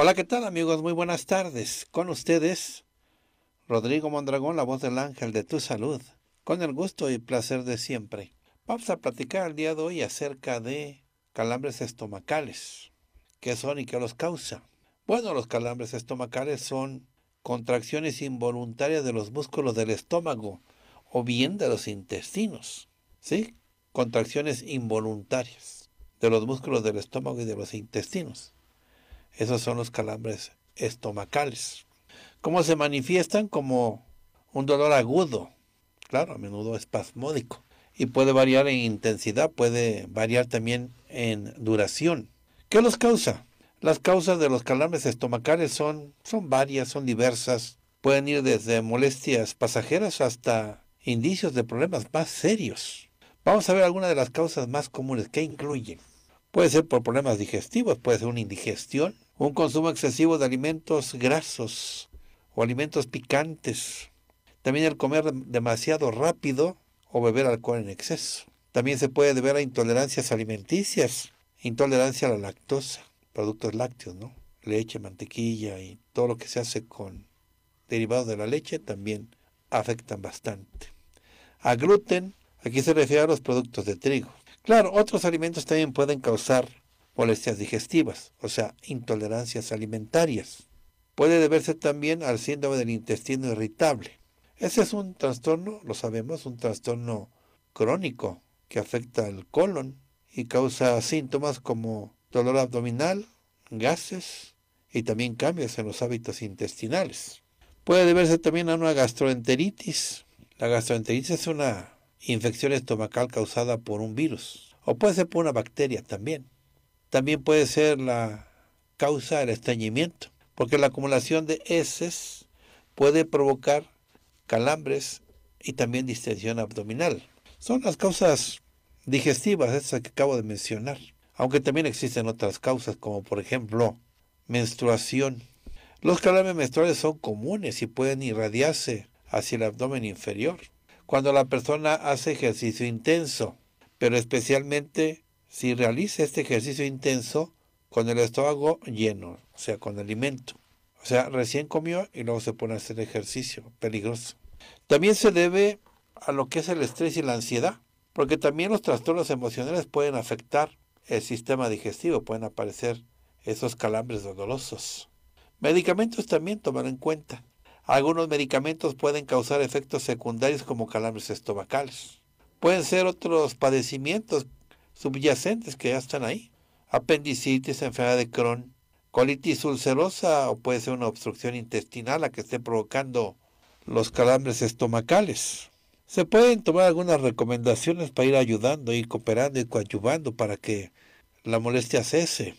Hola, ¿qué tal amigos? Muy buenas tardes. Con ustedes, Rodrigo Mondragón, la voz del ángel de tu salud, con el gusto y placer de siempre. Vamos a platicar el día de hoy acerca de calambres estomacales. ¿Qué son y qué los causa? Bueno, los calambres estomacales son contracciones involuntarias de los músculos del estómago o bien de los intestinos. ¿Sí? Contracciones involuntarias de los músculos del estómago y de los intestinos. Esos son los calambres estomacales. ¿Cómo se manifiestan? Como un dolor agudo, claro, a menudo espasmódico. Y puede variar en intensidad, puede variar también en duración. ¿Qué los causa? Las causas de los calambres estomacales son, son varias, son diversas. Pueden ir desde molestias pasajeras hasta indicios de problemas más serios. Vamos a ver algunas de las causas más comunes que incluyen. Puede ser por problemas digestivos, puede ser una indigestión, un consumo excesivo de alimentos grasos o alimentos picantes, también el comer demasiado rápido o beber alcohol en exceso. También se puede deber a intolerancias alimenticias, intolerancia a la lactosa, productos lácteos, ¿no? Leche, mantequilla y todo lo que se hace con derivados de la leche también afectan bastante. A gluten, aquí se refiere a los productos de trigo. Claro, otros alimentos también pueden causar molestias digestivas, o sea, intolerancias alimentarias. Puede deberse también al síndrome del intestino irritable. Ese es un trastorno, lo sabemos, un trastorno crónico que afecta al colon y causa síntomas como dolor abdominal, gases y también cambios en los hábitos intestinales. Puede deberse también a una gastroenteritis. La gastroenteritis es una infección estomacal causada por un virus o puede ser por una bacteria también también puede ser la causa del estreñimiento, porque la acumulación de heces puede provocar calambres y también distensión abdominal. Son las causas digestivas, esas que acabo de mencionar, aunque también existen otras causas, como por ejemplo menstruación. Los calambres menstruales son comunes y pueden irradiarse hacia el abdomen inferior. Cuando la persona hace ejercicio intenso, pero especialmente si realiza este ejercicio intenso con el estómago lleno, o sea, con alimento. O sea, recién comió y luego se pone a hacer ejercicio, peligroso. También se debe a lo que es el estrés y la ansiedad, porque también los trastornos emocionales pueden afectar el sistema digestivo, pueden aparecer esos calambres dolorosos. Medicamentos también tomar en cuenta. Algunos medicamentos pueden causar efectos secundarios como calambres estomacales. Pueden ser otros padecimientos subyacentes que ya están ahí. Apendicitis, enfermedad de Crohn, colitis ulcerosa o puede ser una obstrucción intestinal la que esté provocando los calambres estomacales. Se pueden tomar algunas recomendaciones para ir ayudando y cooperando y coadyuvando para que la molestia cese.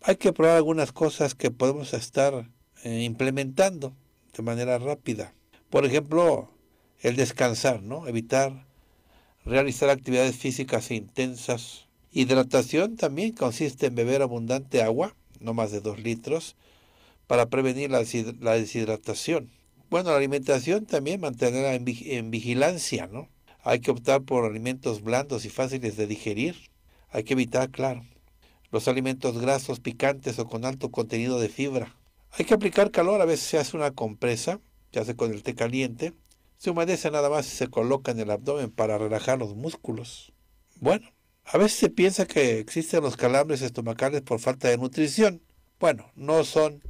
Hay que probar algunas cosas que podemos estar eh, implementando de manera rápida. Por ejemplo, el descansar, ¿no? Evitar realizar actividades físicas e intensas. Hidratación también consiste en beber abundante agua, no más de 2 litros, para prevenir la, deshidratación. Bueno, la alimentación también mantenerla en, vigilancia, ¿no? Hay que optar por alimentos blandos y fáciles de digerir. Hay que evitar, claro, los alimentos grasos, picantes o con alto contenido de fibra. Hay que aplicar calor, a veces se hace una compresa, ya hace con el té caliente, se humedece nada más se coloca en el abdomen para relajar los músculos. Bueno, a veces se piensa que existen los calambres estomacales por falta de nutrición. Bueno, no son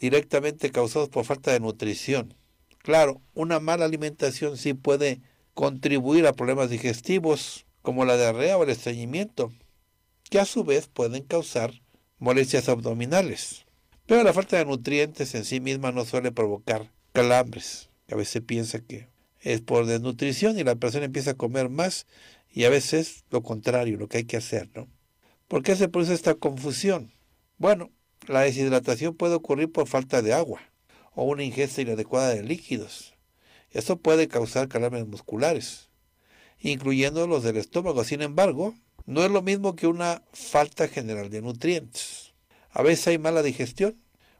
directamente causados por falta de nutrición. Claro, una mala alimentación sí puede contribuir a problemas digestivos como la diarrea o el estreñimiento, que a su vez pueden causar molestias abdominales. Pero la falta de nutrientes en sí misma no suele provocar calambres. A veces se piensa que es por desnutrición y la persona empieza a comer más y a veces lo contrario, lo que hay que hacer, ¿no? ¿Por qué se produce esta confusión? Bueno, la deshidratación puede ocurrir por falta de agua o una ingesta inadecuada de líquidos. Esto puede causar calambres musculares, incluyendo los del estómago. Sin embargo, no es lo mismo que una falta general de nutrientes. A veces hay mala digestión.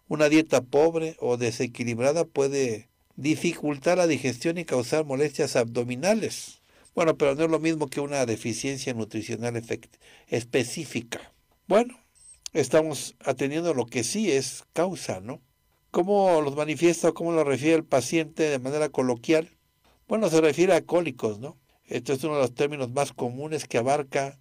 Una dieta pobre o desequilibrada puede dificultar la digestión y causar molestias abdominales. Bueno, pero no es lo mismo que una deficiencia nutricional específica. Bueno, estamos atendiendo lo que sí es causa, ¿no? ¿Cómo los manifiesta o cómo lo refiere el paciente de manera coloquial? Bueno, se refiere a cólicos, ¿no? Esto es uno de los términos más comunes que abarca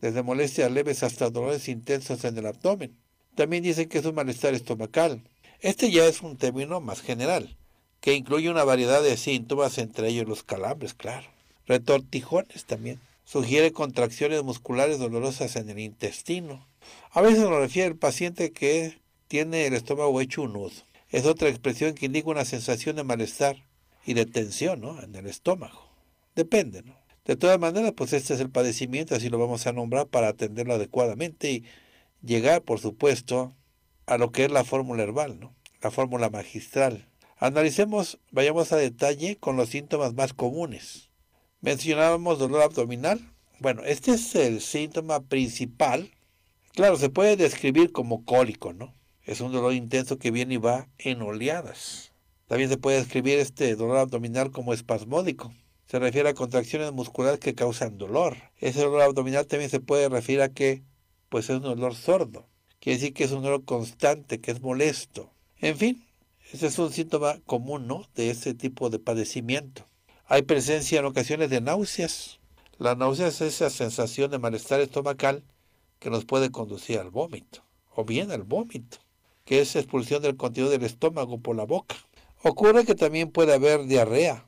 desde molestias leves hasta dolores intensos en el abdomen. También dicen que es un malestar estomacal. Este ya es un término más general que incluye una variedad de síntomas, entre ellos los calambres, claro. Retortijones también. Sugiere contracciones musculares dolorosas en el intestino. A veces nos refiere el paciente que tiene el estómago hecho un nudo. Es otra expresión que indica una sensación de malestar y de tensión en el estómago. Depende, ¿no? De todas maneras, pues este es el padecimiento, así lo vamos a nombrar para atenderlo adecuadamente y llegar, por supuesto, a lo que es la fórmula herbal, ¿no? La fórmula magistral Analicemos, vayamos a detalle con los síntomas más comunes. Mencionábamos dolor abdominal. Bueno, este es el síntoma principal. Claro, se puede describir como cólico, ¿no? Es un dolor intenso que viene y va en oleadas. También se puede describir este dolor abdominal como espasmódico. Se refiere a contracciones musculares que causan dolor. Ese dolor abdominal también se puede referir a que pues es un dolor sordo. Quiere decir que es un dolor constante, que es molesto. En fin, ese es un síntoma común, ¿no? De este tipo de padecimiento. Hay presencia en ocasiones de náuseas. La náusea es esa sensación de malestar estomacal que nos puede conducir al vómito, o bien al vómito, que es expulsión del contenido del estómago por la boca. Ocurre que también puede haber diarrea,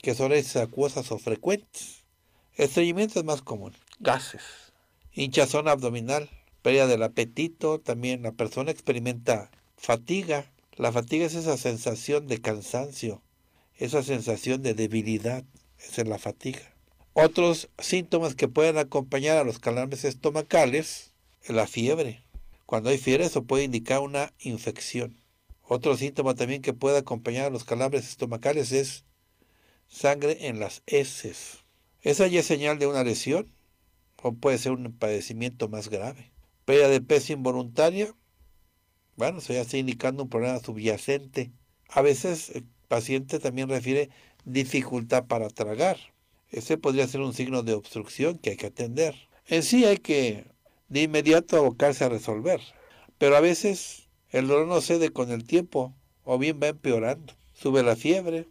que son esas acuosas o frecuentes. Estreñimiento es más común, gases, hinchazón abdominal, pérdida del apetito, también la persona experimenta fatiga, la fatiga es esa sensación de cansancio, esa sensación de debilidad, esa es la fatiga. Otros síntomas que pueden acompañar a los calambres estomacales es la fiebre. Cuando hay fiebre eso puede indicar una infección. Otro síntoma también que puede acompañar a los calambres estomacales es sangre en las heces. Esa ya es señal de una lesión o puede ser un padecimiento más grave. Pérdida de peso involuntaria bueno, eso ya está indicando un problema subyacente. A veces el paciente también refiere dificultad para tragar. Ese podría ser un signo de obstrucción que hay que atender. En sí hay que de inmediato abocarse a resolver. Pero a veces el dolor no cede con el tiempo o bien va empeorando. Sube la fiebre,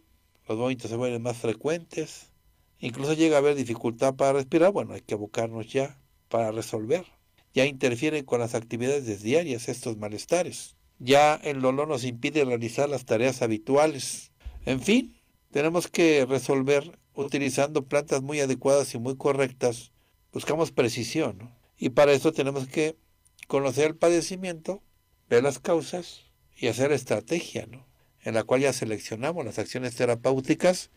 los vómitos se vuelven más frecuentes, incluso llega a haber dificultad para respirar. Bueno, hay que abocarnos ya para resolver ya interfieren con las actividades diarias estos malestares. Ya el dolor nos impide realizar las tareas habituales. En fin, tenemos que resolver utilizando plantas muy adecuadas y muy correctas. Buscamos precisión. Y para eso tenemos que conocer el padecimiento, ver las causas y hacer estrategia, en la cual ya seleccionamos las acciones terapéuticas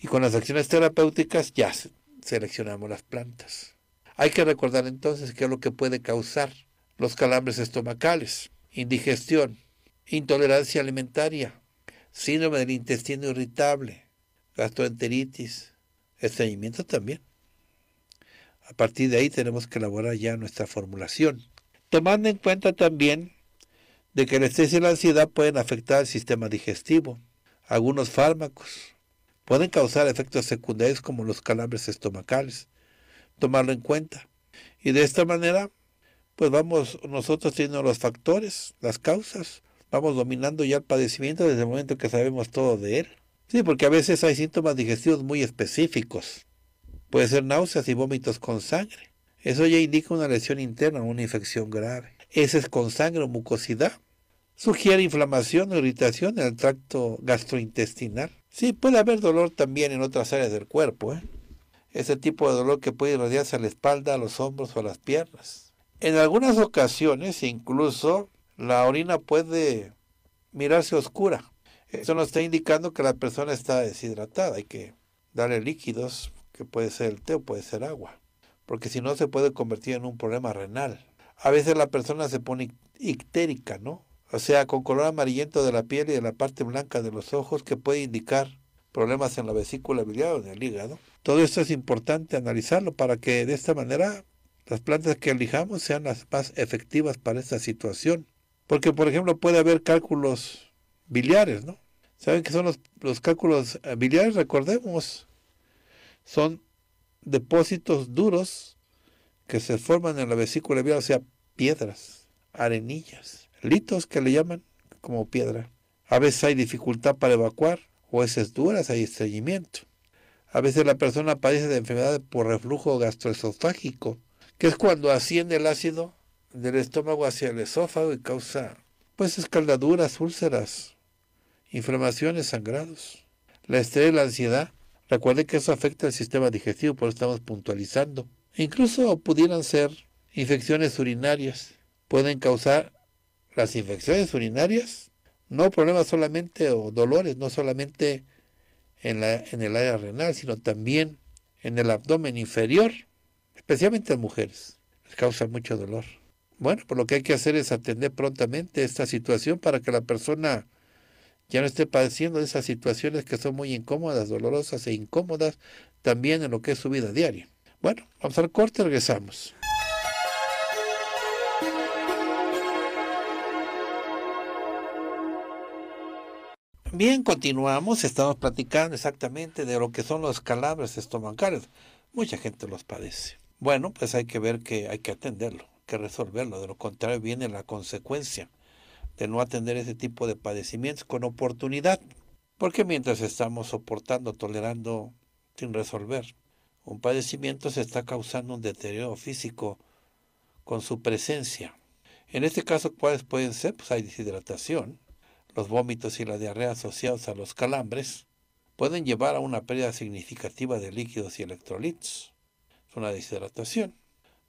y con las acciones terapéuticas ya seleccionamos las plantas. Hay que recordar entonces qué es lo que puede causar los calambres estomacales, indigestión, intolerancia alimentaria, síndrome del intestino irritable, gastroenteritis, estreñimiento también. A partir de ahí tenemos que elaborar ya nuestra formulación, tomando en cuenta también de que la estrés y la ansiedad pueden afectar al sistema digestivo. Algunos fármacos pueden causar efectos secundarios como los calambres estomacales, tomarlo en cuenta. Y de esta manera, pues vamos nosotros teniendo los factores, las causas, vamos dominando ya el padecimiento desde el momento que sabemos todo de él. Sí, porque a veces hay síntomas digestivos muy específicos. Puede ser náuseas y vómitos con sangre. Eso ya indica una lesión interna, una infección grave. Ese es con sangre o mucosidad. Sugiere inflamación o irritación en el tracto gastrointestinal. Sí, puede haber dolor también en otras áreas del cuerpo. ¿eh? ese tipo de dolor que puede irradiarse a la espalda, a los hombros o a las piernas. En algunas ocasiones incluso la orina puede mirarse oscura. Eso nos está indicando que la persona está deshidratada. Hay que darle líquidos, que puede ser el té o puede ser agua, porque si no se puede convertir en un problema renal. A veces la persona se pone ictérica, ¿no? O sea, con color amarillento de la piel y de la parte blanca de los ojos que puede indicar problemas en la vesícula biliar o en el hígado. Todo esto es importante analizarlo para que de esta manera las plantas que elijamos sean las más efectivas para esta situación. Porque, por ejemplo, puede haber cálculos biliares, ¿no? ¿Saben qué son los, los cálculos eh, biliares? Recordemos, son depósitos duros que se forman en la vesícula biliar, o sea, piedras, arenillas, litos que le llaman como piedra. A veces hay dificultad para evacuar, o heces duras hay estreñimiento. A veces la persona padece de enfermedad por reflujo gastroesofágico, que es cuando asciende el ácido del estómago hacia el esófago y causa pues escaldaduras, úlceras, inflamaciones, sangrados. La estrés, la ansiedad, recuerde que eso afecta al sistema digestivo, por eso estamos puntualizando. Incluso pudieran ser infecciones urinarias. Pueden causar las infecciones urinarias no problemas solamente o dolores, no solamente en, la, en el área renal, sino también en el abdomen inferior, especialmente en mujeres. Les causa mucho dolor. Bueno, pues lo que hay que hacer es atender prontamente esta situación para que la persona ya no esté padeciendo esas situaciones que son muy incómodas, dolorosas e incómodas también en lo que es su vida diaria. Bueno, vamos al corte, regresamos. Bien, continuamos, estamos platicando exactamente de lo que son los calabres estomacales. Mucha gente los padece. Bueno, pues hay que ver que hay que atenderlo, que resolverlo, de lo contrario viene la consecuencia de no atender ese tipo de padecimientos con oportunidad. Porque mientras estamos soportando, tolerando sin resolver, un padecimiento se está causando un deterioro físico con su presencia. En este caso, ¿cuáles pueden ser? Pues hay deshidratación, los vómitos y la diarrea asociados a los calambres pueden llevar a una pérdida significativa de líquidos y electrolitos. Es una deshidratación.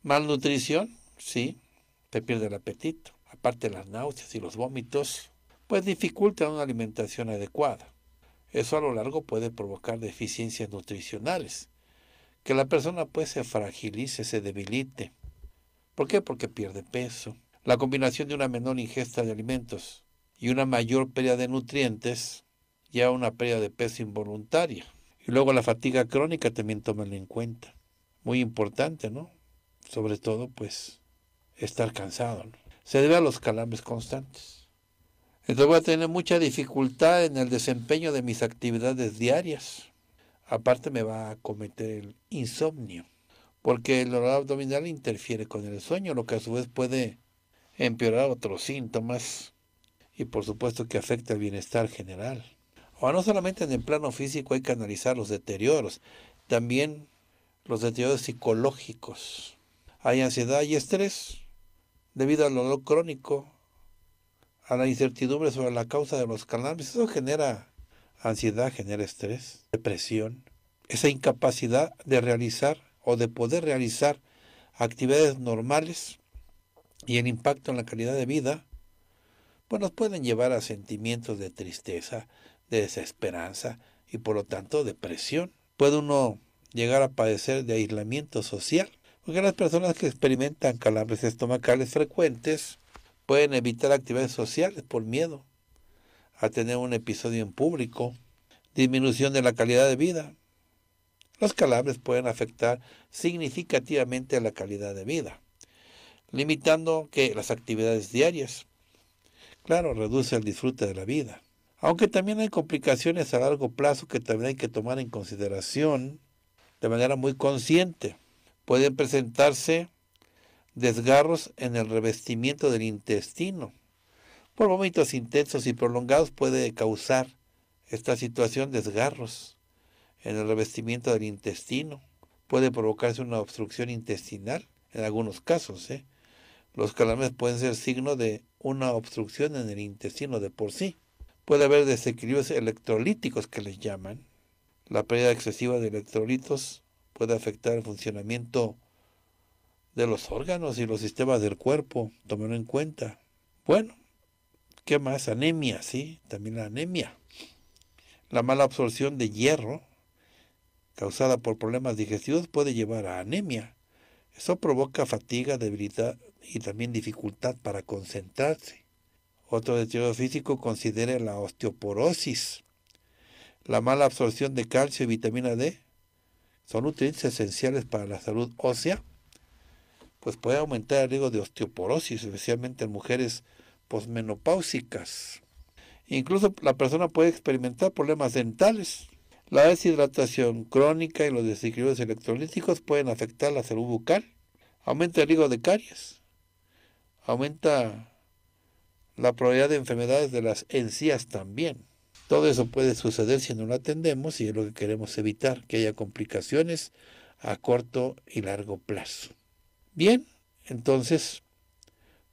Malnutrición, sí, te pierde el apetito. Aparte las náuseas y los vómitos, pues dificultan una alimentación adecuada. Eso a lo largo puede provocar deficiencias nutricionales, que la persona pues se fragilice, se debilite. ¿Por qué? Porque pierde peso. La combinación de una menor ingesta de alimentos y una mayor pérdida de nutrientes, ya una pérdida de peso involuntaria. Y luego la fatiga crónica también tómala en cuenta. Muy importante, ¿no? Sobre todo, pues, estar cansado. Se debe a los calambres constantes. Entonces voy a tener mucha dificultad en el desempeño de mis actividades diarias. Aparte me va a cometer el insomnio, porque el dolor abdominal interfiere con el sueño, lo que a su vez puede empeorar otros síntomas y por supuesto que afecta el bienestar general. O no solamente en el plano físico hay que analizar los deterioros, también los deterioros psicológicos. Hay ansiedad y estrés debido al dolor crónico, a la incertidumbre sobre la causa de los canales. Eso genera ansiedad, genera estrés, depresión, esa incapacidad de realizar o de poder realizar actividades normales y el impacto en la calidad de vida pues nos pueden llevar a sentimientos de tristeza, de desesperanza y por lo tanto depresión. Puede uno llegar a padecer de aislamiento social, porque las personas que experimentan calambres estomacales frecuentes pueden evitar actividades sociales por miedo a tener un episodio en público, disminución de la calidad de vida. Los calambres pueden afectar significativamente la calidad de vida, limitando que las actividades diarias, Claro, reduce el disfrute de la vida. Aunque también hay complicaciones a largo plazo que también hay que tomar en consideración de manera muy consciente. Pueden presentarse desgarros en el revestimiento del intestino. Por vómitos intensos y prolongados puede causar esta situación desgarros en el revestimiento del intestino. Puede provocarse una obstrucción intestinal en algunos casos. ¿eh? Los calambres pueden ser signo de una obstrucción en el intestino de por sí. Puede haber desequilibrios electrolíticos que les llaman. La pérdida excesiva de electrolitos puede afectar el funcionamiento de los órganos y los sistemas del cuerpo, tómenlo en cuenta. Bueno, ¿qué más? Anemia, sí, también la anemia. La mala absorción de hierro causada por problemas digestivos puede llevar a anemia. Eso provoca fatiga, debilidad, y también dificultad para concentrarse. Otro deterioro físico considera la osteoporosis, la mala absorción de calcio y vitamina D. Son nutrientes esenciales para la salud ósea, pues puede aumentar el riesgo de osteoporosis, especialmente en mujeres posmenopáusicas. Incluso la persona puede experimentar problemas dentales. La deshidratación crónica y los desequilibrios electrolíticos pueden afectar la salud bucal. Aumenta el riesgo de caries aumenta la probabilidad de enfermedades de las encías también. Todo eso puede suceder si no lo atendemos y es lo que queremos evitar, que haya complicaciones a corto y largo plazo. Bien, entonces,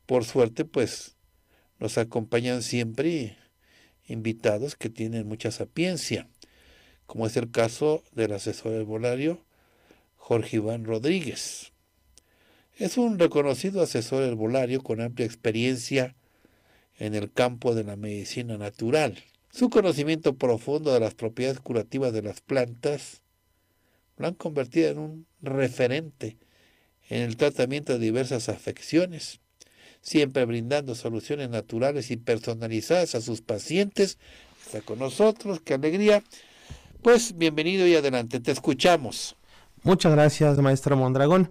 por suerte, pues nos acompañan siempre invitados que tienen mucha sapiencia, como es el caso del asesor herbolario Jorge Iván Rodríguez. Es un reconocido asesor herbolario con amplia experiencia en el campo de la medicina natural. Su conocimiento profundo de las propiedades curativas de las plantas lo han convertido en un referente en el tratamiento de diversas afecciones, siempre brindando soluciones naturales y personalizadas a sus pacientes. Está con nosotros, qué alegría. Pues bienvenido y adelante, te escuchamos. Muchas gracias, maestro Mondragón.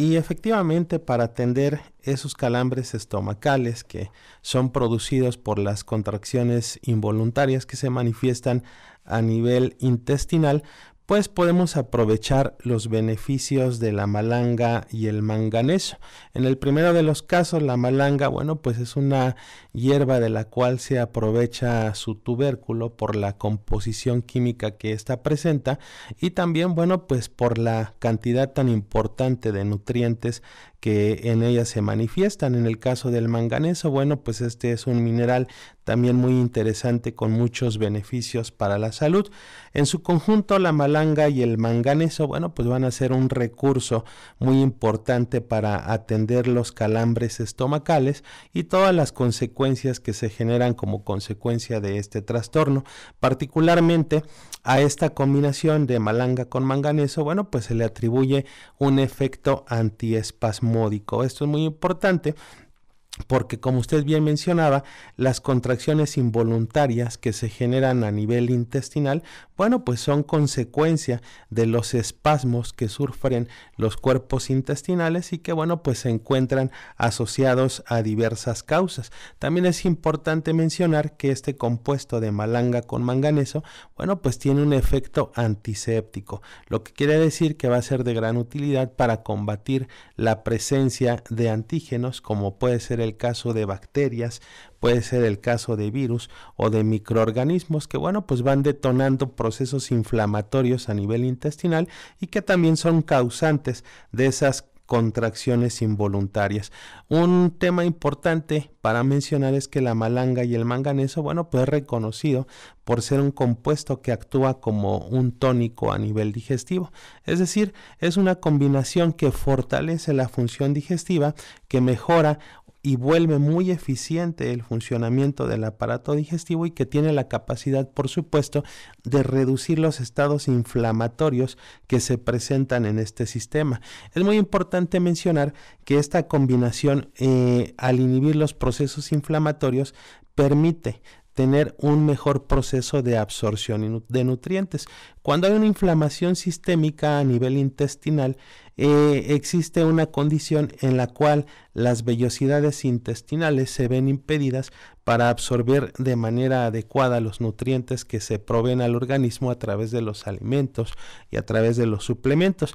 Y efectivamente para atender esos calambres estomacales que son producidos por las contracciones involuntarias que se manifiestan a nivel intestinal, pues podemos aprovechar los beneficios de la malanga y el manganeso. En el primero de los casos, la malanga, bueno, pues es una hierba de la cual se aprovecha su tubérculo por la composición química que ésta presenta y también, bueno, pues por la cantidad tan importante de nutrientes que en ella se manifiestan. En el caso del manganeso, bueno, pues este es un mineral también muy interesante con muchos beneficios para la salud. En su conjunto, la malanga y el manganeso, bueno, pues van a ser un recurso muy importante para atender los calambres estomacales y todas las consecuencias que se generan como consecuencia de este trastorno. Particularmente a esta combinación de malanga con manganeso, bueno, pues se le atribuye un efecto antiespasmódico. Esto es muy importante porque como usted bien mencionaba, las contracciones involuntarias que se generan a nivel intestinal bueno, pues son consecuencia de los espasmos que sufren los cuerpos intestinales y que, bueno, pues se encuentran asociados a diversas causas. También es importante mencionar que este compuesto de malanga con manganeso, bueno, pues tiene un efecto antiséptico, lo que quiere decir que va a ser de gran utilidad para combatir la presencia de antígenos, como puede ser el caso de bacterias, puede ser el caso de virus o de microorganismos que, bueno, pues van detonando procesos inflamatorios a nivel intestinal y que también son causantes de esas contracciones involuntarias. Un tema importante para mencionar es que la malanga y el manganeso, bueno, pues es reconocido por ser un compuesto que actúa como un tónico a nivel digestivo. Es decir, es una combinación que fortalece la función digestiva, que mejora y vuelve muy eficiente el funcionamiento del aparato digestivo y que tiene la capacidad, por supuesto, de reducir los estados inflamatorios que se presentan en este sistema. Es muy importante mencionar que esta combinación, eh, al inhibir los procesos inflamatorios, permite tener un mejor proceso de absorción de nutrientes. Cuando hay una inflamación sistémica a nivel intestinal, eh, existe una condición en la cual las vellosidades intestinales se ven impedidas para absorber de manera adecuada los nutrientes que se proveen al organismo a través de los alimentos y a través de los suplementos.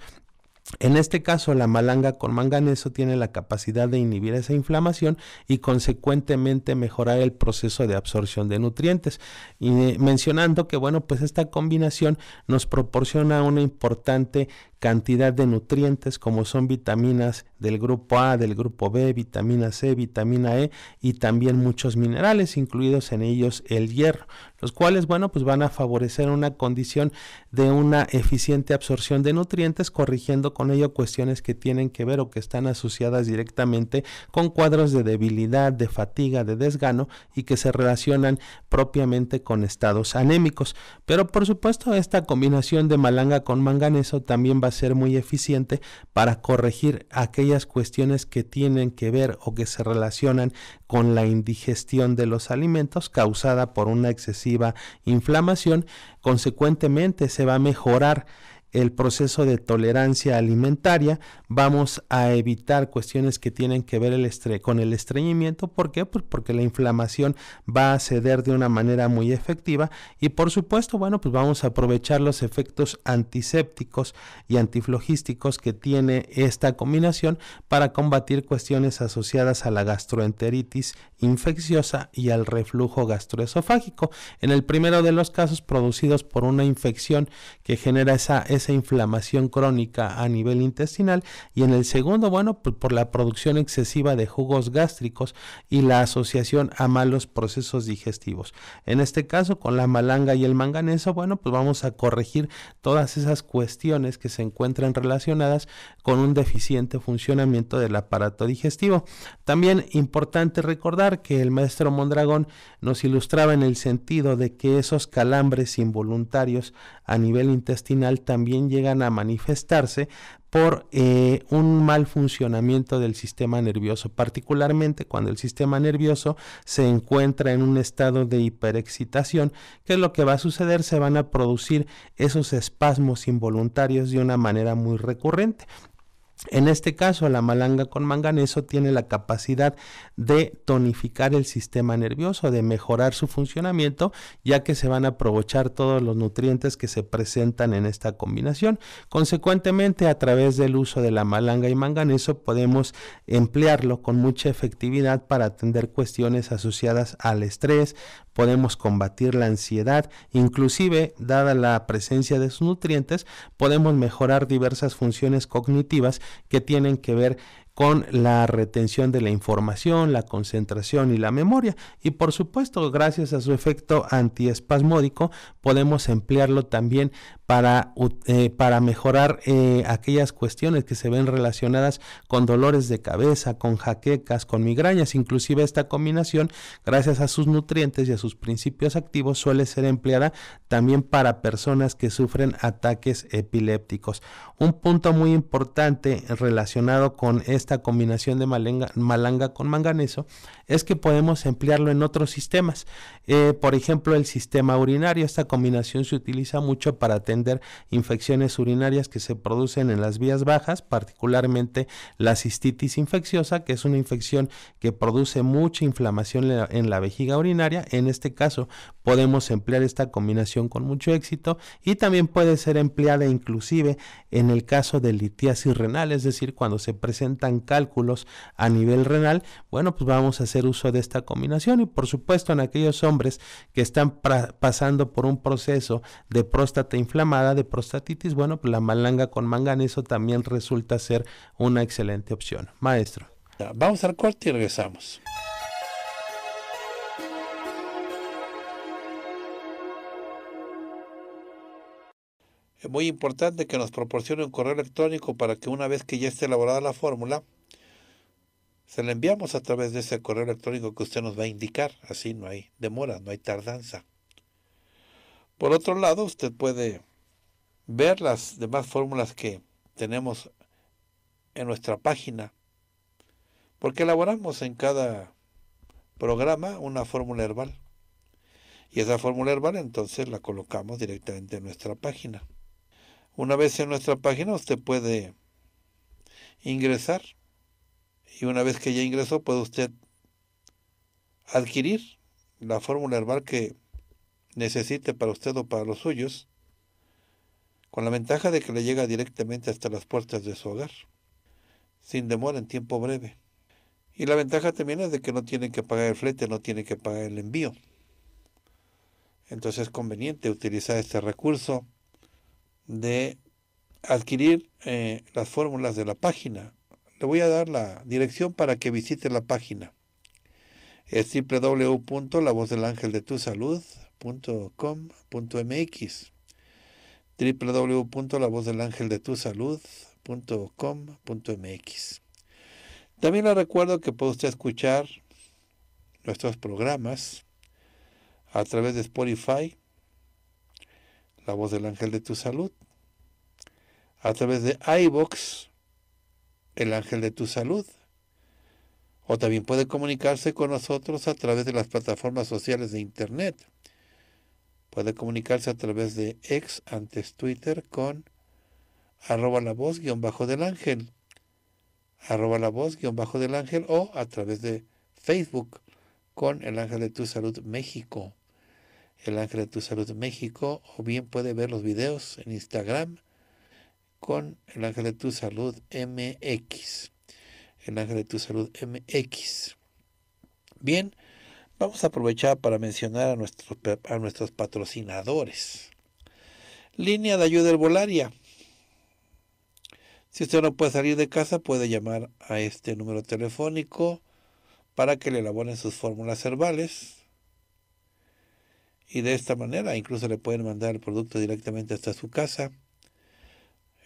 En este caso, la malanga con manganeso tiene la capacidad de inhibir esa inflamación y consecuentemente mejorar el proceso de absorción de nutrientes. Y eh, mencionando que, bueno, pues esta combinación nos proporciona una importante cantidad de nutrientes como son vitaminas del grupo A, del grupo B, vitamina C, vitamina E y también muchos minerales, incluidos en ellos el hierro, los cuales, bueno, pues van a favorecer una condición de una eficiente absorción de nutrientes, corrigiendo con ello cuestiones que tienen que ver o que están asociadas directamente con cuadros de debilidad, de fatiga, de desgano y que se relacionan propiamente con estados anémicos. Pero por supuesto, esta combinación de malanga con manganeso también va a ser muy eficiente para corregir aquellas cuestiones que tienen que ver o que se relacionan con la indigestión de los alimentos causada por una excesiva inflamación. Consecuentemente se va a mejorar el proceso de tolerancia alimentaria, vamos a evitar cuestiones que tienen que ver con el estreñimiento, ¿por qué? Pues porque la inflamación va a ceder de una manera muy efectiva y por supuesto, bueno, pues vamos a aprovechar los efectos antisépticos y antiflogísticos que tiene esta combinación para combatir cuestiones asociadas a la gastroenteritis infecciosa y al reflujo gastroesofágico. En el primero de los casos producidos por una infección que genera esa, esa esa inflamación crónica a nivel intestinal y en el segundo, bueno, pues, por la producción excesiva de jugos gástricos y la asociación a malos procesos digestivos. En este caso, con la malanga y el manganeso, bueno, pues vamos a corregir todas esas cuestiones que se encuentran relacionadas con un deficiente funcionamiento del aparato digestivo. También importante recordar que el maestro Mondragón nos ilustraba en el sentido de que esos calambres involuntarios a nivel intestinal también llegan a manifestarse por eh, un mal funcionamiento del sistema nervioso, particularmente cuando el sistema nervioso se encuentra en un estado de hiperexcitación, que es lo que va a suceder, se van a producir esos espasmos involuntarios de una manera muy recurrente. En este caso, la malanga con manganeso tiene la capacidad de tonificar el sistema nervioso, de mejorar su funcionamiento, ya que se van a aprovechar todos los nutrientes que se presentan en esta combinación. Consecuentemente, a través del uso de la malanga y manganeso, podemos emplearlo con mucha efectividad para atender cuestiones asociadas al estrés, podemos combatir la ansiedad, inclusive dada la presencia de sus nutrientes, podemos mejorar diversas funciones cognitivas que tienen que ver con la retención de la información, la concentración y la memoria. Y por supuesto, gracias a su efecto antiespasmódico, podemos emplearlo también para, eh, para mejorar eh, aquellas cuestiones que se ven relacionadas con dolores de cabeza, con jaquecas, con migrañas. Inclusive esta combinación, gracias a sus nutrientes y a sus principios activos, suele ser empleada también para personas que sufren ataques epilépticos. Un punto muy importante relacionado con este esta combinación de malanga con manganeso es que podemos emplearlo en otros sistemas. Eh, por ejemplo, el sistema urinario. Esta combinación se utiliza mucho para atender infecciones urinarias que se producen en las vías bajas, particularmente la cistitis infecciosa, que es una infección que produce mucha inflamación en la vejiga urinaria. En este caso, podemos emplear esta combinación con mucho éxito y también puede ser empleada inclusive en el caso de litiasis renal, es decir, cuando se presentan cálculos a nivel renal, bueno, pues vamos a hacer uso de esta combinación y por supuesto en aquellos hombres que están pasando por un proceso de próstata inflamada, de prostatitis, bueno, pues la malanga con manganeso también resulta ser una excelente opción. Maestro. Vamos al corte y regresamos. Es muy importante que nos proporcione un correo electrónico para que una vez que ya esté elaborada la fórmula, se la enviamos a través de ese correo electrónico que usted nos va a indicar. Así no hay demora, no hay tardanza. Por otro lado, usted puede ver las demás fórmulas que tenemos en nuestra página, porque elaboramos en cada programa una fórmula herbal. Y esa fórmula herbal entonces la colocamos directamente en nuestra página. Una vez en nuestra página usted puede ingresar y una vez que ya ingresó puede usted adquirir la fórmula herbal que necesite para usted o para los suyos, con la ventaja de que le llega directamente hasta las puertas de su hogar, sin demora en tiempo breve. Y la ventaja también es de que no tiene que pagar el flete, no tiene que pagar el envío. Entonces es conveniente utilizar este recurso de adquirir eh, las fórmulas de la página. Le voy a dar la dirección para que visite la página. Es www.lavozdelangeldetusalud.com.mx www.lavozdelangeldetusalud.com.mx También le recuerdo que puede usted escuchar nuestros programas a través de Spotify, la voz del ángel de tu salud. A través de iBox, el ángel de tu salud. O también puede comunicarse con nosotros a través de las plataformas sociales de Internet. Puede comunicarse a través de ex antes Twitter con arroba la voz guión bajo del ángel. Arroba la voz guión bajo del ángel o a través de Facebook con el ángel de tu salud México el Ángel de tu Salud México, o bien puede ver los videos en Instagram con el Ángel de tu Salud MX. El Ángel de tu Salud MX. Bien, vamos a aprovechar para mencionar a nuestros, a nuestros patrocinadores. Línea de ayuda herbolaria. Si usted no puede salir de casa, puede llamar a este número telefónico para que le elaboren sus fórmulas herbales y de esta manera incluso le pueden mandar el producto directamente hasta su casa.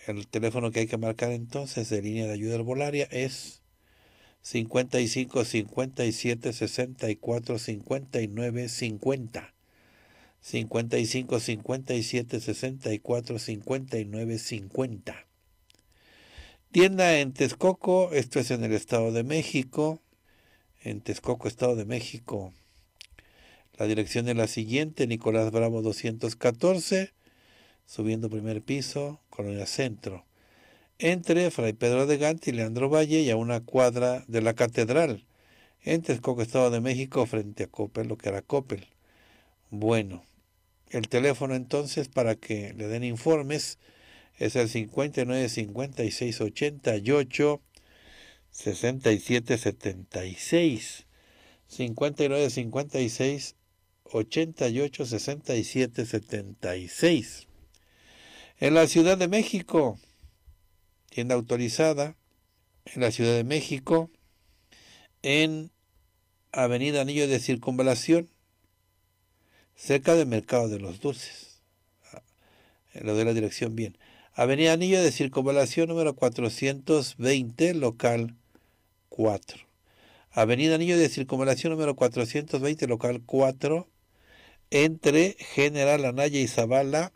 El teléfono que hay que marcar entonces de línea de ayuda herbolaria es 55 57 64 59 50. 55 57 64 59 50. Tienda en Texcoco, esto es en el Estado de México, en Texcoco, Estado de México. La dirección es la siguiente, Nicolás Bravo 214, subiendo primer piso, Colonia Centro. Entre Fray Pedro de Gante y Leandro Valle y a una cuadra de la Catedral, Entre Texcoco, Estado de México, frente a Coppel, lo que era Coppel. Bueno, el teléfono entonces para que le den informes es el 59 56 88 67 76. 59 56 88 67 76. En la Ciudad de México, tienda autorizada, en la Ciudad de México, en Avenida Anillo de Circunvalación, cerca del Mercado de los Dulces. Ah, Lo de la dirección bien. Avenida Anillo de Circunvalación número 420, local 4. Avenida Anillo de Circunvalación número 420, local 4, entre General Anaya y Zavala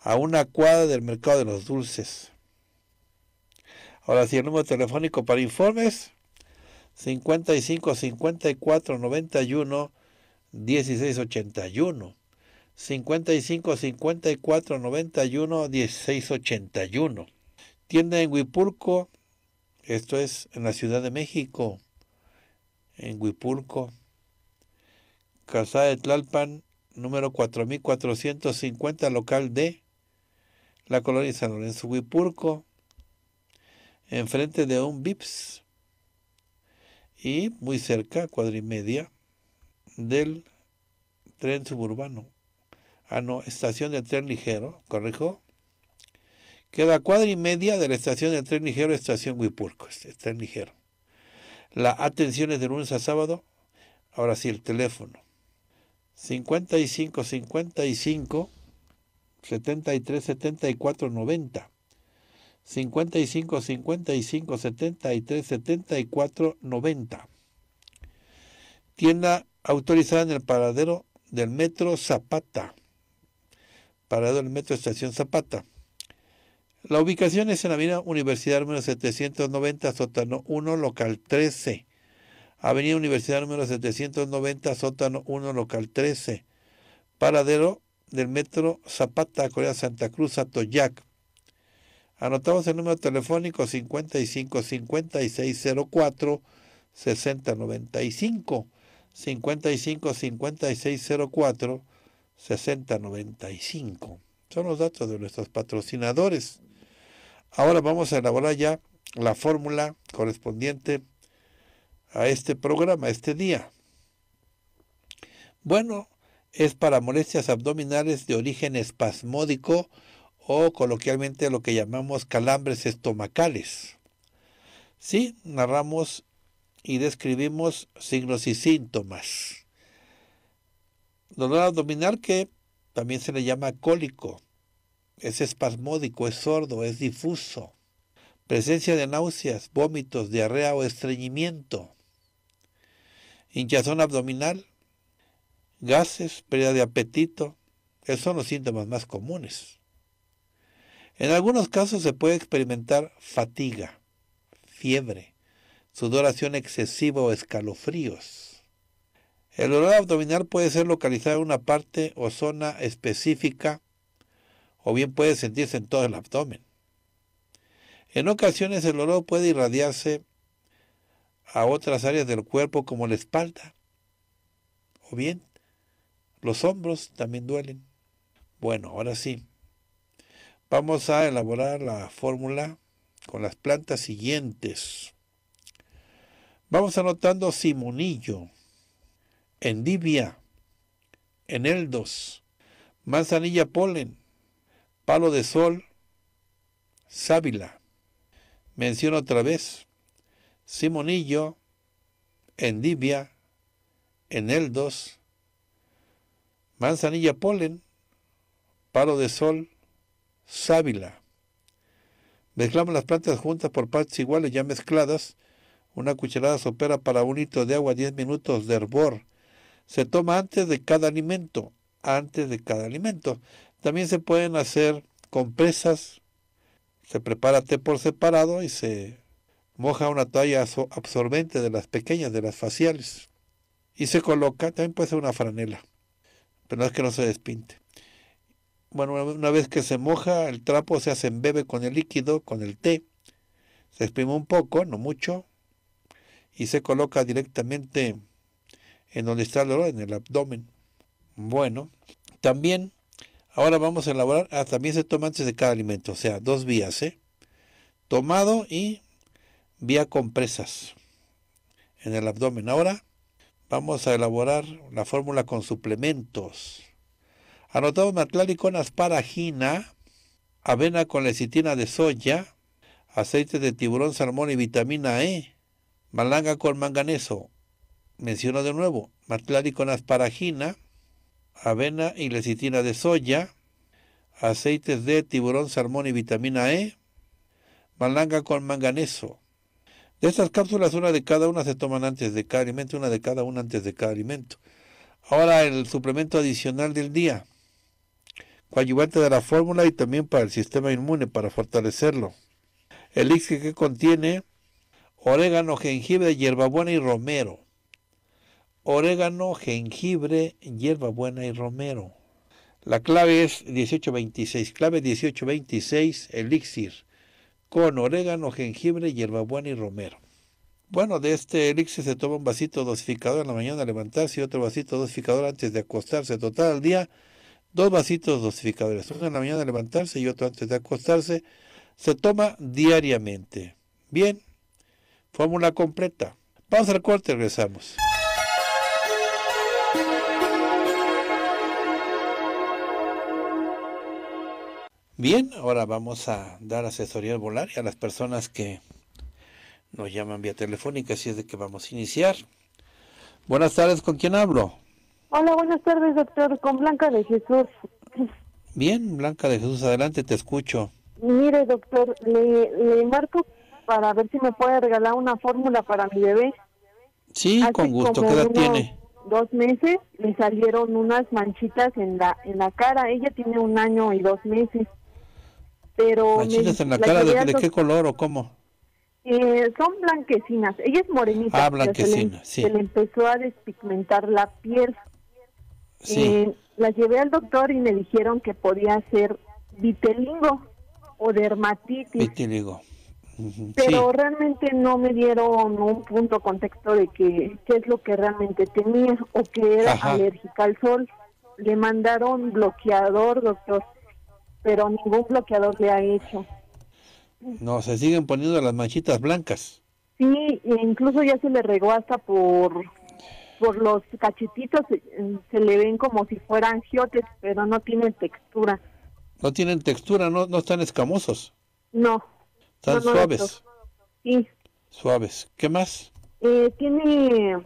a una cuadra del mercado de los dulces. Ahora sí, el número telefónico para informes 55 54 91 16 81. 55 54 91 16 81. Tienda en Huipulco, esto es en la Ciudad de México, en Huipulco. Casa de Tlalpan, número 4450, local D, la colonia San Lorenzo Huipurco, enfrente de un VIPS y muy cerca, cuadra y media, del tren suburbano. Ah, no, estación de tren ligero, ¿correjo? Queda cuadra y media de la estación de tren ligero, estación Huipurco, este, tren ligero. La atención es de lunes a sábado. Ahora sí, el teléfono. 55 55 73 74 90 55 55 73 74 90 tienda autorizada en el paradero del metro Zapata paradero del metro estación Zapata la ubicación es en la avenida Universidad número 790 sótano 1 local 13 Avenida Universidad número 790, sótano 1, local 13, paradero del metro Zapata, Corea Santa Cruz, Atoyac. Anotamos el número telefónico 55 5604 6095 55 5604 6095. Son los datos de nuestros patrocinadores. Ahora vamos a elaborar ya la fórmula correspondiente a este programa, este día. Bueno, es para molestias abdominales de origen espasmódico o coloquialmente lo que llamamos calambres estomacales. Sí, narramos y describimos signos y síntomas. Dolor abdominal que también se le llama cólico, es espasmódico, es sordo, es difuso. Presencia de náuseas, vómitos, diarrea o estreñimiento hinchazón abdominal, gases, pérdida de apetito, esos son los síntomas más comunes. En algunos casos se puede experimentar fatiga, fiebre, sudoración excesiva o escalofríos. El dolor abdominal puede ser localizado en una parte o zona específica o bien puede sentirse en todo el abdomen. En ocasiones el dolor puede irradiarse a otras áreas del cuerpo como la espalda. O bien, los hombros también duelen. Bueno, ahora sí. Vamos a elaborar la fórmula con las plantas siguientes. Vamos anotando simonillo, endivia, eneldos, manzanilla polen, palo de sol, sábila. Menciono otra vez Simonillo, Endivia, Eneldos, Manzanilla Polen, Palo de Sol, Sábila. Mezclamos las plantas juntas por partes iguales ya mezcladas. Una cucharada sopera para un litro de agua, 10 minutos de hervor. Se toma antes de cada alimento, antes de cada alimento. También se pueden hacer compresas. Se prepara té por separado y se moja una toalla absorbente de las pequeñas, de las faciales, y se coloca, también puede ser una franela, pero no es que no se despinte. Bueno, una vez que se moja, el trapo se hace embebe con el líquido, con el té, se exprime un poco, no mucho, y se coloca directamente en donde está el dolor, en el abdomen. Bueno, también ahora vamos a elaborar, ah, también se toma antes de cada alimento, o sea, dos vías, ¿eh? Tomado y vía compresas en el abdomen. Ahora vamos a elaborar la fórmula con suplementos. Anotamos matlali con asparagina, avena con lecitina de soya, aceite de tiburón, salmón y vitamina E, malanga con manganeso. Menciono de nuevo, matlali con asparagina, avena y lecitina de soya, aceites de tiburón, salmón y vitamina E, malanga con manganeso. Estas cápsulas, una de cada una se toman antes de cada alimento, una de cada una antes de cada alimento. Ahora el suplemento adicional del día, coadyuvante de la fórmula y también para el sistema inmune, para fortalecerlo. El elixir que contiene orégano, jengibre, hierbabuena y romero. Orégano, jengibre, hierbabuena y romero. La clave es 1826, clave 1826, elixir con orégano, jengibre, hierbabuena y romero. Bueno, de este elixir se toma un vasito dosificador en la mañana al levantarse y otro vasito dosificador antes de acostarse. Total al día, dos vasitos dosificadores, uno en la mañana al levantarse y otro antes de acostarse. Se toma diariamente. Bien, fórmula completa. Vamos al corte, regresamos. Bien, ahora vamos a dar asesoría al volar y a las personas que nos llaman vía telefónica, así es de que vamos a iniciar. Buenas tardes, ¿con quién hablo? Hola, buenas tardes, doctor, con Blanca de Jesús. Bien, Blanca de Jesús, adelante, te escucho. Mire, doctor, le, marco para ver si me puede regalar una fórmula para mi bebé. Sí, con gusto, ¿qué edad tiene? Dos meses, le salieron unas manchitas en la, en la cara, ella tiene un año y dos meses pero... en la, cara de, qué color o cómo? Eh, son blanquecinas, ella es morenita. Ah, blanquecina, se, sí. se le, empezó a despigmentar la piel. Sí. Eh, la llevé al doctor y me dijeron que podía ser vitiligo o dermatitis. Vitiligo. Pero realmente no me dieron un punto contexto de que, qué es lo que realmente tenía o que era alérgica al sol. Le mandaron bloqueador, doctor, pero ningún bloqueador le ha hecho. No, se siguen poniendo las manchitas blancas. Sí, e incluso ya se le regó hasta por por los cachetitos, eh, se, le ven como si fueran giotes, pero no tienen textura. No tienen textura, no, no están escamosos. No. Están suaves. Sí. Suaves. ¿Qué más? Eh, tiene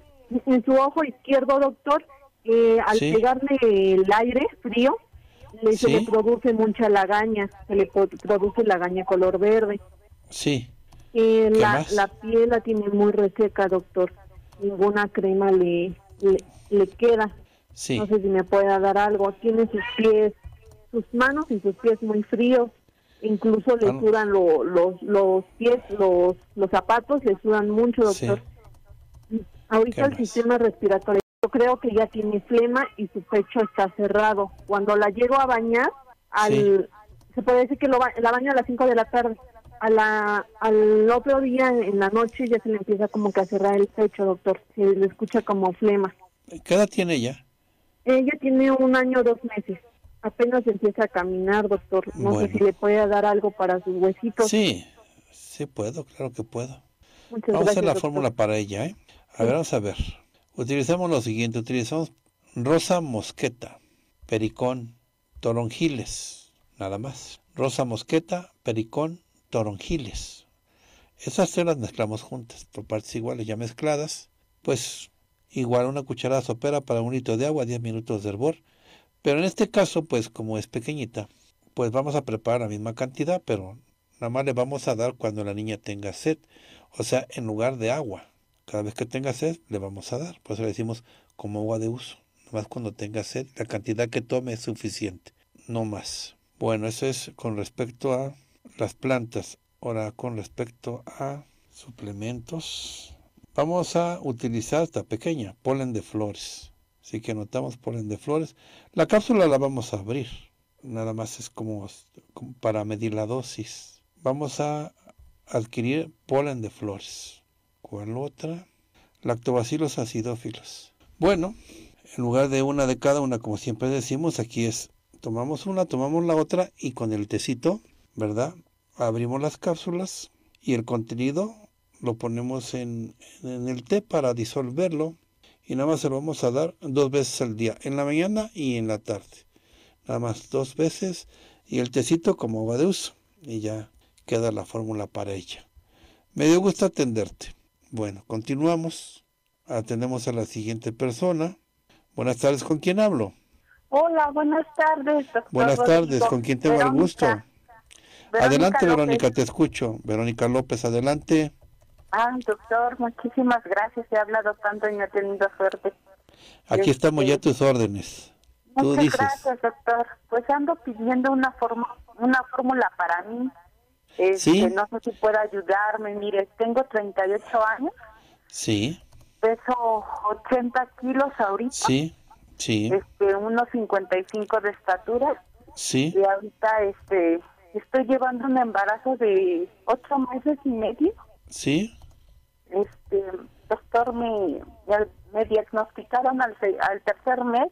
en su ojo izquierdo, doctor, eh, al pegarle el aire frío, se le produce mucha lagaña, se le produce lagaña color verde. Sí. Y la, la, piel la tiene muy reseca, doctor. Ninguna crema le, le, queda. Sí. No sé si me pueda dar algo. Tiene sus pies, sus manos y sus pies muy fríos. Incluso le sudan los, los pies, los, los zapatos, le sudan mucho, doctor. Ahorita el sistema respiratorio yo creo que ya tiene flema y su pecho está cerrado. Cuando la llego a bañar, al, se puede decir que la baño a las 5 de la tarde. A la, al otro día, en la noche, ya se le empieza como que a cerrar el pecho, doctor. Se le escucha como flema. ¿Qué edad tiene ella? Ella tiene un año, dos meses. Apenas empieza a caminar, doctor. No sé si le puede dar algo para sus huesitos. Sí, sí puedo, claro que puedo. vamos a hacer la fórmula para ella, ¿eh? A ver, vamos a ver. Utilizamos lo siguiente, utilizamos rosa mosqueta, pericón, toronjiles, nada más. Rosa mosqueta, pericón, toronjiles. Esas tres las mezclamos juntas, por partes iguales ya mezcladas. Pues igual una cucharada sopera para un litro de agua, 10 minutos de hervor. Pero en este caso, pues como es pequeñita, pues vamos a preparar la misma cantidad, pero nada más le vamos a dar cuando la niña tenga sed, o sea, en lugar de agua. Cada vez que tenga sed, le vamos a dar. Por eso le decimos como agua de uso. más cuando tenga sed, la cantidad que tome es suficiente. No más. Bueno, eso es con respecto a las plantas. Ahora, con respecto a suplementos, vamos a utilizar esta pequeña, polen de flores. Así que anotamos polen de flores. La cápsula la vamos a abrir. Nada más es como para medir la dosis. Vamos a adquirir polen de flores. ¿Cuál otra? Lactobacilos acidófilos. Bueno, en lugar de una de cada una, como siempre decimos, aquí es, tomamos una, tomamos la otra y con el tecito, ¿verdad? Abrimos las cápsulas y el contenido lo ponemos en, el té para disolverlo y nada más se lo vamos a dar dos veces al día, en la mañana y en la tarde. Nada más dos veces y el tecito como va de uso y ya queda la fórmula para ella. Me dio gusto atenderte. Bueno, continuamos. Atendemos ah, a la siguiente persona. Buenas tardes, ¿con quién hablo? Hola, buenas tardes. Doctor buenas tardes, ¿con quién tengo el gusto? adelante, Verónica, te escucho. Verónica López, adelante. Ah, doctor, muchísimas gracias. He hablado tanto y no he tenido suerte. Aquí estamos ya este, tus órdenes. Muchas Tú dices. gracias, doctor. Pues ando pidiendo una, forma, una fórmula para mí. Este, No sé si pueda ayudarme. Mire, tengo 38 años. Sí. Peso 80 kilos ahorita. Sí, sí. Este, unos 55 de estatura. Sí. Y ahorita este, estoy llevando un embarazo de 8 meses y medio. Sí. Este, doctor, me, me diagnosticaron al, tercer mes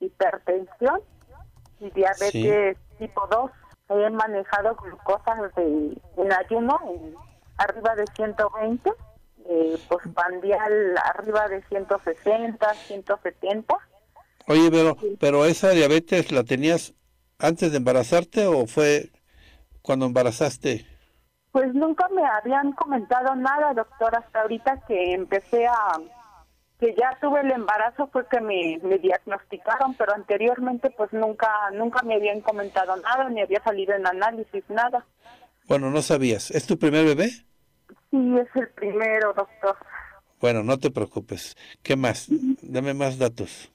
hipertensión y diabetes tipo 2 he manejado glucosas de, en ayuno arriba de 120, eh, pospandial pues, arriba de 160, 170. Oye, pero, pero esa diabetes la tenías antes de embarazarte o fue cuando embarazaste? Pues nunca me habían comentado nada, doctor, hasta ahorita que empecé a, que ya tuve el embarazo fue que me, me, diagnosticaron, pero anteriormente pues nunca nunca me habían comentado nada, ni había salido en análisis, nada. Bueno, no sabías. ¿Es tu primer bebé? Sí, es el primero, doctor. Bueno, no te preocupes. ¿Qué más? Dame más datos.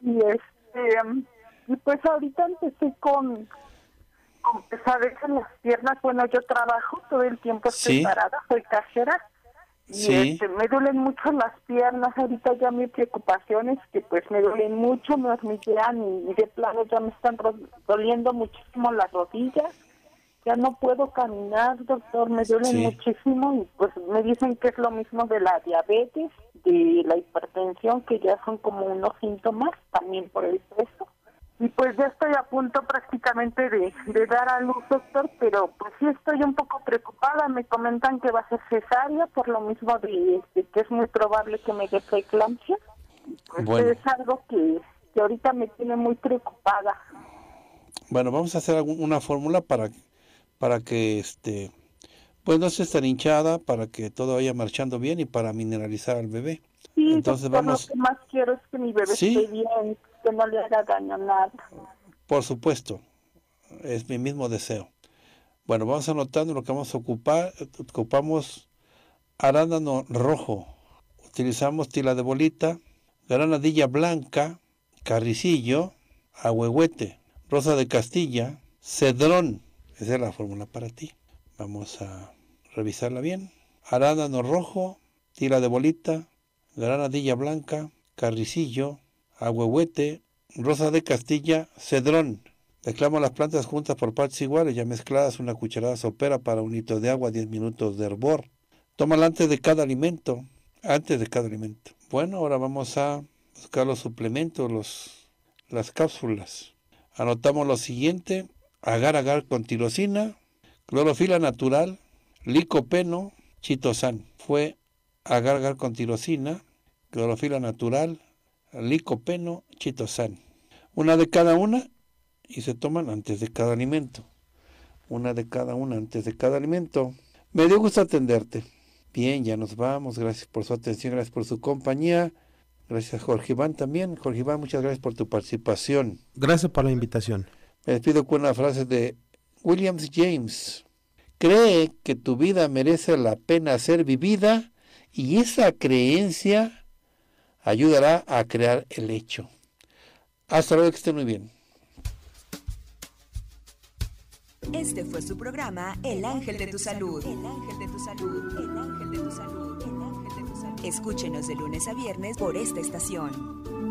Y este, pues ahorita empecé con, con en las piernas. Bueno, yo trabajo todo el tiempo, estoy soy cajera sí. Este, me duelen mucho las piernas, ahorita ya mi preocupación es que pues me duelen mucho, me hormiguean y, de plano ya me están doliendo muchísimo las rodillas. Ya no puedo caminar, doctor, me duelen muchísimo y pues me dicen que es lo mismo de la diabetes, de la hipertensión, que ya son como unos síntomas también por el peso y pues ya estoy a punto prácticamente de, dar a luz, doctor, pero pues sí estoy un poco preocupada. Me comentan que va a ser cesárea, por lo mismo de, este, que es muy probable que me dé preeclampsia. Pues es algo que, ahorita me tiene muy preocupada. Bueno, vamos a hacer alguna una fórmula para, para que este pues no se esté hinchada, para que todo vaya marchando bien y para mineralizar al bebé. Sí, Entonces, vamos... lo que más quiero es que mi bebé esté bien que no le haga daño nada. Por supuesto, es mi mismo deseo. Bueno, vamos anotando lo que vamos a ocupar. Ocupamos arándano rojo, utilizamos tila de bolita, granadilla blanca, carricillo, agüehuete, rosa de castilla, cedrón. Esa es la fórmula para ti. Vamos a revisarla bien. Arándano rojo, tila de bolita, granadilla blanca, carricillo, ahuehuete, rosa de castilla, cedrón. Mezclamos las plantas juntas por partes iguales, ya mezcladas una cucharada sopera para un litro de agua, 10 minutos de hervor. Tómala antes de cada alimento, antes de cada alimento. Bueno, ahora vamos a buscar los suplementos, los, las cápsulas. Anotamos lo siguiente, agar agar con tirosina, clorofila natural, licopeno, chitosan. Fue agar agar con tirosina, clorofila natural, licopeno, chitosan. Una de cada una y se toman antes de cada alimento. Una de cada una antes de cada alimento. Me dio gusto atenderte. Bien, ya nos vamos. Gracias por su atención, gracias por su compañía. Gracias Jorge Iván también. Jorge Iván, muchas gracias por tu participación. Gracias por la invitación. Me despido con una frase de Williams James. Cree que tu vida merece la pena ser vivida y esa creencia ayudará a crear el hecho. Hasta luego, que estén muy bien. Este fue su programa El Ángel de tu Salud. de Salud. El Ángel de tu Salud. Escúchenos de lunes a viernes por esta estación.